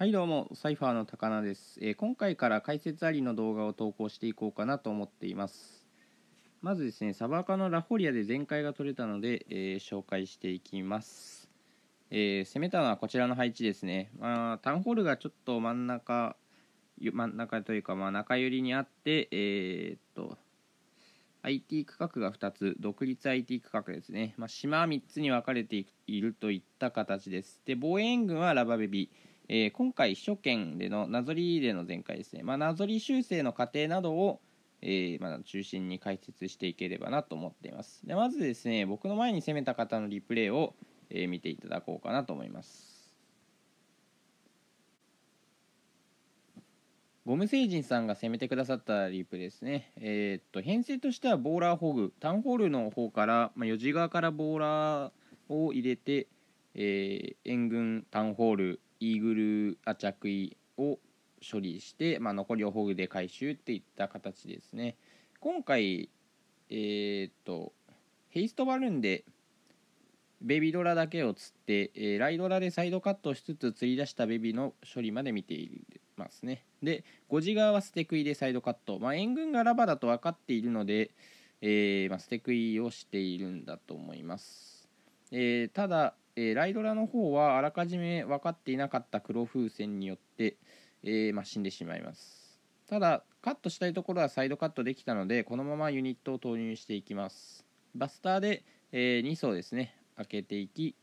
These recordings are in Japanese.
はいどうも、サイファーの高菜です、えー、今回から解説ありの動画を投稿していこうかなと思っています。まずですね、サバカのラフォリアで全開が取れたので、えー、紹介していきます。えー、攻めたのはこちらの配置ですね。まあ、タウンホールがちょっと真ん中、真ん中というか、まあ、中寄りにあって、えっと、IT 区画が2つ、独立 IT 区画ですね。まあ、島3つに分かれているといった形です。で、防衛援軍はラバベビー。えー、今回秘書権でのなぞりでの前回ですね、まあ、なぞり修正の過程などを、えー、まあ、中心に解説していければなと思っていますでまずですね僕の前に攻めた方のリプレイを、え見ていただこうかなと思いますゴム星人さんが攻めてくださったリープですね。えー、っと、編成としてはボーラーホグ、タウンホールの方から、まあ、4時側からボーラーを入れて、えー、援軍、タウンホール、イーグルャ着衣を処理して、まあ、残りをホグで回収っていった形ですね今回えー、っとヘイストバルーンでベビドラだけを釣って、えー、ライドラでサイドカットしつつ釣り出したベビの処理まで見ていますねでゴジ側は捨て食いでサイドカット、まあ、援軍がラバだと分かっているので、えーまあ、捨て食いをしているんだと思います、えー、ただえー、ライドラの方はあらかじめ分かっていなかった黒風船によって、えー、まあ、死んでしまいますただカットしたいところはサイドカットできたのでこのままユニットを投入していきますバスターで、えー、2層ですね開けていき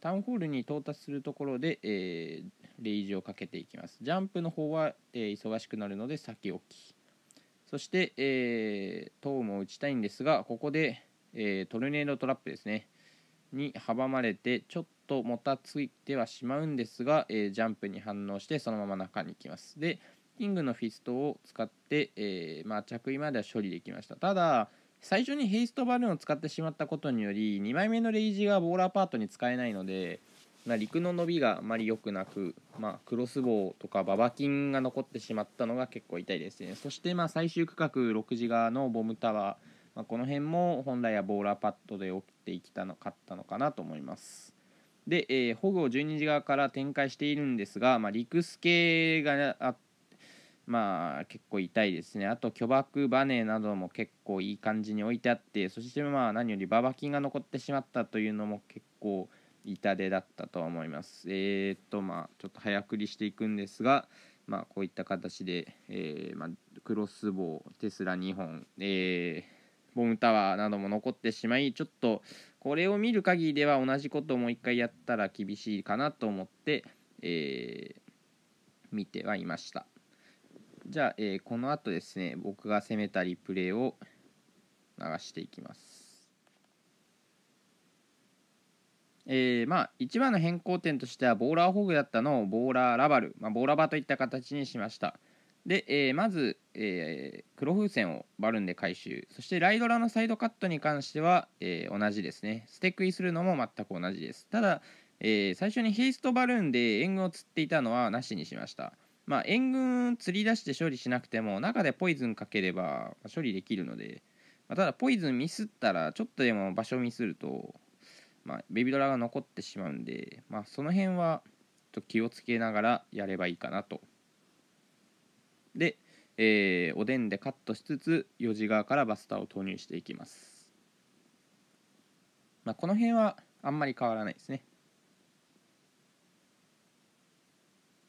タウンホールに到達するところで、えレイジをかけていきますジャンプの方は、え忙しくなるので先置きそして、えー、トームを打ちたいんですがここで、えトルネードトラップですねに阻まれてちょっともたついてはしまうんですが、えー、ジャンプに反応してそのまま中に行きます。でキングのフィストを使って、えー、まあ、着衣までは処理できました。ただ最初にヘイストバルーンを使ってしまったことにより2枚目のレイジがボールアパートに使えないので、まあ、陸の伸びがあまり良くなく、まあ、クロスボウとかババキンが残ってしまったのが結構痛いですねそしてまあ最終区画6時側のボムタワーまあ、この辺も本来はボーラーパッドで起きていきたのかったのかなと思います。で、えー、保護を12時側から展開しているんですが、まあ、リクス系があまあ、結構痛いですね。あと、巨爆バネなども結構いい感じに置いてあって、そしてまあ何よりババキンが残ってしまったというのも結構痛手だったと思います。えー、っと、まあ、ちょっと早繰りしていくんですが、まあ、こういった形で、えー、まあ、クロスボウ、テスラ2本、えーボムタワーなども残ってしまいちょっとこれを見る限りでは同じことをもう一回やったら厳しいかなと思って、えー、見てはいましたじゃあ、えー、この後ですね僕が攻めたリプレイを流していきますえー、まあ、一番の変更点としてはボーラーホグだったのをボーラーラバル、まあ、ボーラバといった形にしました。で、えー、まず、えー、黒風船をバルーンで回収そしてライドラのサイドカットに関しては、えー、同じですねステクイするのも全く同じですただ、え最初にヘイストバルーンで援軍を釣っていたのはなしにしましたまあ、援軍釣り出して処理しなくても中でポイズンかければ処理できるので、まあ、ただポイズンミスったらちょっとでも場所ミスると、まあ、ベビドラが残ってしまうんで、まあ、その辺はちょっと気をつけながらやればいいかなとで、えー、おでんでカットしつつ四時側からバスターを投入していきます、まあ、この辺はあんまり変わらないですね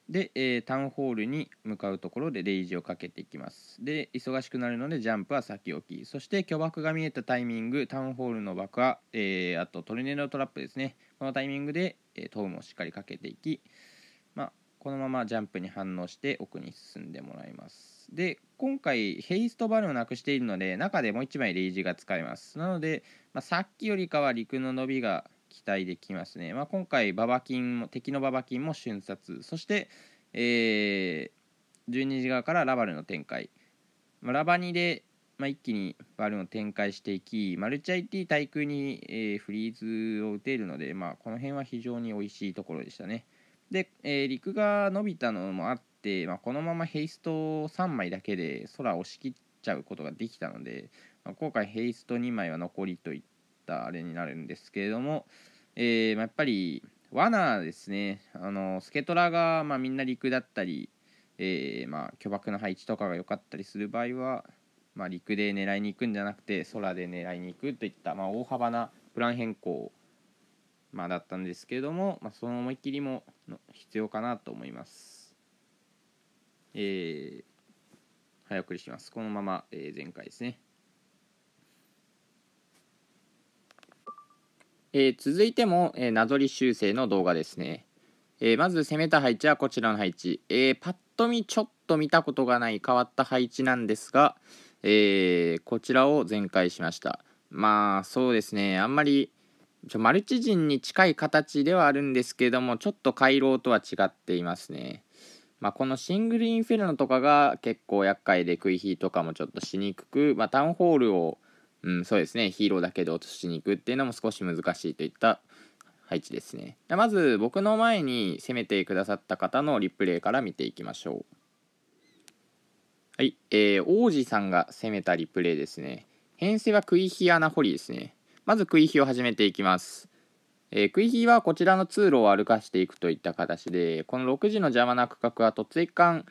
で、えー、タウンホールに向かうところでレイジをかけていきますで忙しくなるのでジャンプは先置きそして巨爆が見えたタイミングタウンホールの爆破、えー、あとトルネードトラップですねこのタイミングで、えー、トームをしっかりかけていきこのままジャンプに反応して奥に進んでもらいますで今回ヘイストバルーンをなくしているので中でもう1枚レイジが使えますなので、まあ、さっきよりかは陸の伸びが期待できますね、まあ、今回ババキンも敵のババキンも瞬殺そして、えー、12時側からラバルの展開、まあ、ラバニで、まあ、一気にバルーンを展開していきマルチ IT 対空に、えー、フリーズを打てるので、まあ、この辺は非常に美味しいところでしたねで、えー、陸が伸びたのもあって、まあ、このままヘイスト3枚だけで空を押し切っちゃうことができたので、まあ、今回ヘイスト2枚は残りといったあれになるんですけれども、えー、まあ、やっぱり罠ですねあのスケトラが、まみんな陸だったり、えー、ま巨爆の配置とかが良かったりする場合は、ま陸で狙いに行くんじゃなくて空で狙いに行くといった、ま大幅なプラン変更まあ、だったんですけれども、まあ、その思い切りも必要かなと思います。えー、早送りします。このまま、えー、前回ですね。えー、続いても、えー、なぞり修正の動画ですね。えー、まず攻めた配置はこちらの配置。えー、パッと見ちょっと見たことがない変わった配置なんですが、えー、こちらを全開しました。まあそうですね、あんまりマルチ陣に近い形ではあるんですけどもちょっと回廊とは違っていますね、まあ、このシングルインフェルノとかが結構厄介でクイヒーとかもちょっとしにくく、まあ、タウンホールを、うん、そうですねヒーローだけで落としに行くっていうのも少し難しいといった配置ですねでまず僕の前に攻めてくださった方のリプレイから見ていきましょうはい、えー、王子さんが攻めたリプレイですね編成はクイヒ穴掘りですねまずい火を始めていきます。えー、区域はこちらの通路を歩かしていくといった形で、この6時の邪魔な区画は突撃艦、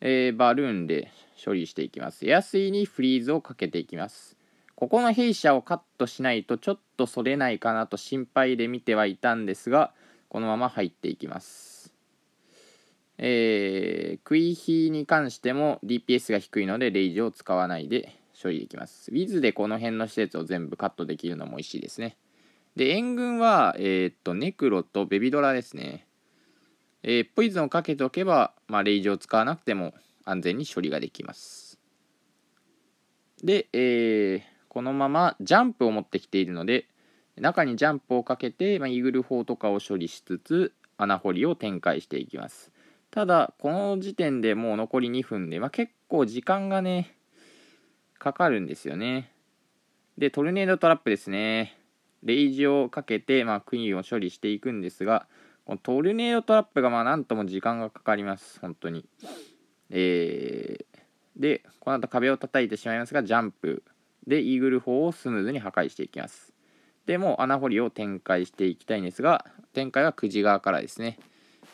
えー、バルーンで処理していきます。エアイにフリーズをかけていきます。ここの弊社をカットしないとちょっとそれないかなと心配で見てはいたんですが、このまま入っていきます。えー、クイヒに関しても DPS が低いのでレイジを使わないで理できます。ウィズでこの辺の施設を全部カットできるのも石ですね。で、援軍は、えー、っと、ネクロとベビドラですね。えー、ポイズンをかけておけば、まあ、レイジを使わなくても安全に処理ができます。で、えー、このままジャンプを持ってきているので、中にジャンプをかけて、まあ、イーグル砲とかを処理しつつ、穴掘りを展開していきます。ただ、この時点でもう残り2分で、まあ、結構時間がね、かかるんですよね。で、トルネードトラップですね。レイジをかけて、まあ、クイーンを処理していくんですが、このトルネードトラップが、まあ、なんとも時間がかかります、本当に。えー、で、この後壁を叩いてしまいますが、ジャンプでイーグル砲をスムーズに破壊していきます。で、もう穴掘りを展開していきたいんですが、展開はくじ側からですね。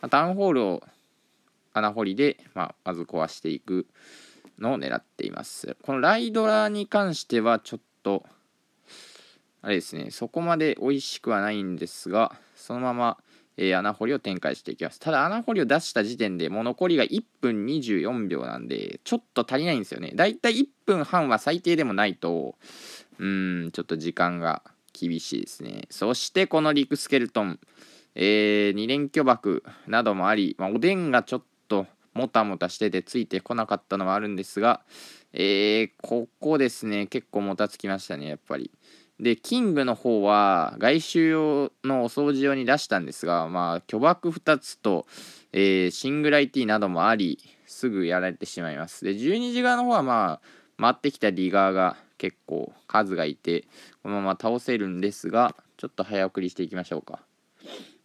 まタウンホールを穴掘りで、まあ、まず壊していく。のを狙っています。このライドラに関してはちょっと、あれですね、そこまで美味しくはないんですが、そのまま、えー、穴掘りを展開していきます。ただ穴掘りを出した時点でもう残りが1分24秒なんで、ちょっと足りないんですよね。だいたい1分半は最低でもないと、うーん、ちょっと時間が厳しいですね。そしてこのリクスケルトン、えー、2連巨爆などもあり、まあ、おでんがちょっもたもたしててついてこなかったのはあるんですが、えー、ここですね、結構もたつきましたね、やっぱり。で、キングの方は、外周用のお掃除用に出したんですが、まあ、巨爆2つと、えー、シングル IT などもあり、すぐやられてしまいます。で、12時側の方は、まあ、回ってきたリガーが結構数がいて、このまま倒せるんですが、ちょっと早送りしていきましょうか。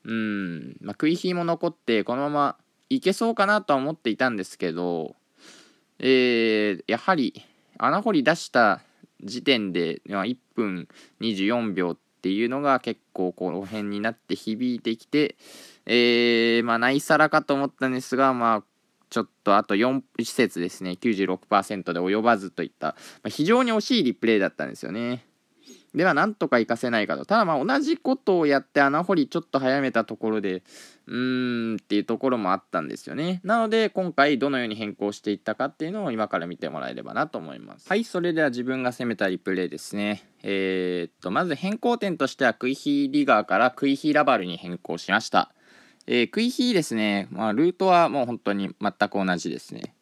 うん、まあ、食い火も残って、このまま、いけそうかなとは思っていたんですけど、えー、やはり穴掘り出した時点で、1分24秒っていうのが結構この辺になって響いてきて、えー、まあさらかと思ったんですが、まあ、ちょっとあと4施設ですね96%で及ばずといった、まあ、非常に惜しいリプレイだったんですよね。ではなんとか行かせないかとただまあ同じことをやって穴掘りちょっと早めたところでうーんっていうところもあったんですよねなので今回どのように変更していったかっていうのを今から見てもらえればなと思いますはいそれでは自分が攻めたリプレイですねえー、っとまず変更点としてはクイヒーリガーからクイヒーラバルに変更しましたえー、クイヒーですね、まあ、ルートはもう本当に全く同じですね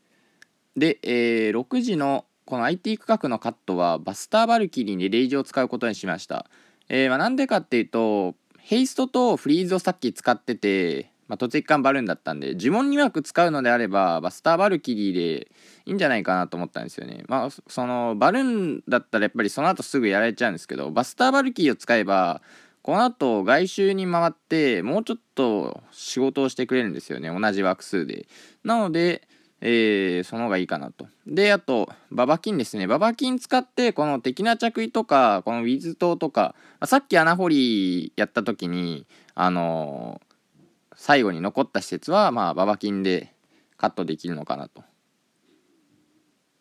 で、えー、6時のこの IT 区画のカットはバスターバルキリーにレイジを使うことにしました。えー、まあ、なんでかっていうと、ヘイストとフリーズをさっき使ってて、まあ、突撃艦バルーンだったんで、呪文2枠使うのであれば、バスターバルキリーでいいんじゃないかなと思ったんですよね。まあ、その、バルーンだったらやっぱりその後すぐやられちゃうんですけど、バスターバルキリーを使えば、この後外周に回って、もうちょっと仕事をしてくれるんですよね。同じ枠数で。なので、えー、その方がいいかなと。で、あと、ババンですね。ババン使って、この敵な着衣とか、このウィズ島とか、まあ、さっき穴掘りやった時に、あのー、最後に残った施設は、まあ、ババンでカットできるのかなと。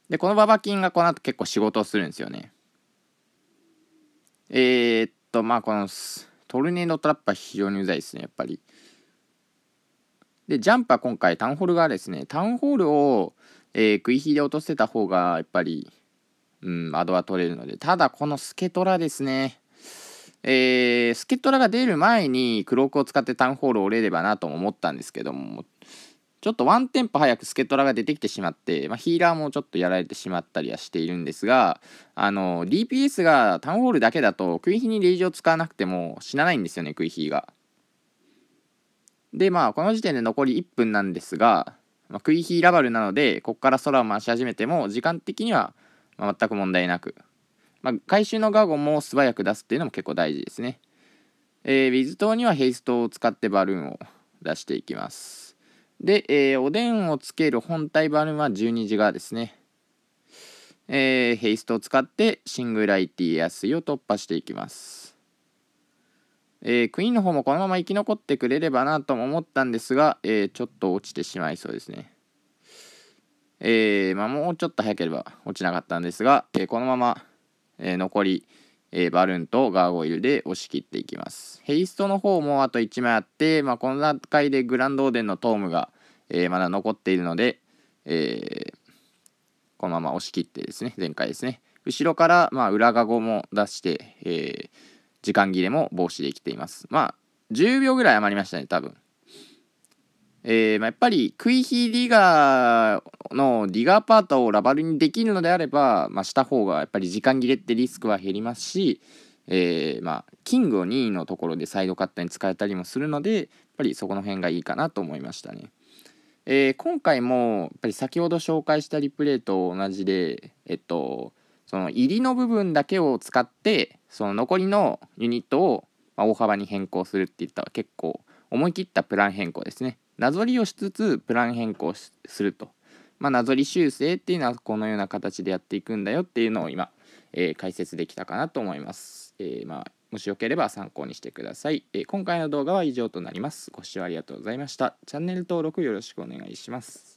で、このババンがこの後結構仕事をするんですよね。えー、っと、まあ、このトルネードトラップは非常にうざいですね、やっぱり。でジャンプは今回タウンホールがですねタウンホールを、えー、食い火で落とせた方がやっぱり、うん、アドは取れるのでただこのスケトラですねえー、スケトラが出る前にクロークを使ってタウンホールを折れればなとも思ったんですけどもちょっとワンテンポ早くスケトラが出てきてしまって、まあ、ヒーラーもちょっとやられてしまったりはしているんですがあの DPS がタウンホールだけだとクイヒにレイジを使わなくても死なないんですよねクイヒが。でまあこの時点で残り1分なんですが、まあ、クイヒーラバルなのでここから空を回し始めても時間的には全く問題なく、まあ、回収のガゴンも素早く出すっていうのも結構大事ですね、えー、ウィズ島にはヘイストを使ってバルーンを出していきますで、えー、おでんをつける本体バルーンは12時側ですねえー、ヘイストを使ってシングライティエアスイを突破していきますえー、クイーンの方もこのまま生き残ってくれればなとも思ったんですが、えー、ちょっと落ちてしまいそうですね。えー、まあ、もうちょっと早ければ落ちなかったんですが、えこのまま、え残り、えバルーンとガーゴイルで押し切っていきます。ヘイストの方もあと1枚あって、まあ、この段階でグランドオーデンのトームが、えまだ残っているので、えこのまま押し切ってですね、前回ですね、後ろから、まあ、裏ガゴも出して、えー時間切れも防止できています。まあ、10秒ぐらい余りましたね、多分。えー、まあ、やっぱりクイヒーディガーのディガーパートをラバルにできるのであれば、まあ、した方がやっぱり時間切れってリスクは減りますし、えー、まあ、キングを2位のところでサイドカットに使えたりもするのでやっぱりそこの辺がいいかなと思いましたね。えー、今回もやっぱり先ほど紹介したリプレイと同じで、えっと、その入りの部分だけを使ってその残りのユニットを大幅に変更するって言ったら結構思い切ったプラン変更ですね。なぞりをしつつプラン変更すると。まあ、なぞり修正っていうのはこのような形でやっていくんだよっていうのを今、えー、解説できたかなと思います。えー、まあ、もしよければ参考にしてください、えー、今回の動画は以上となります。ご視聴ありがとうございました。チャンネル登録よろしくお願いします。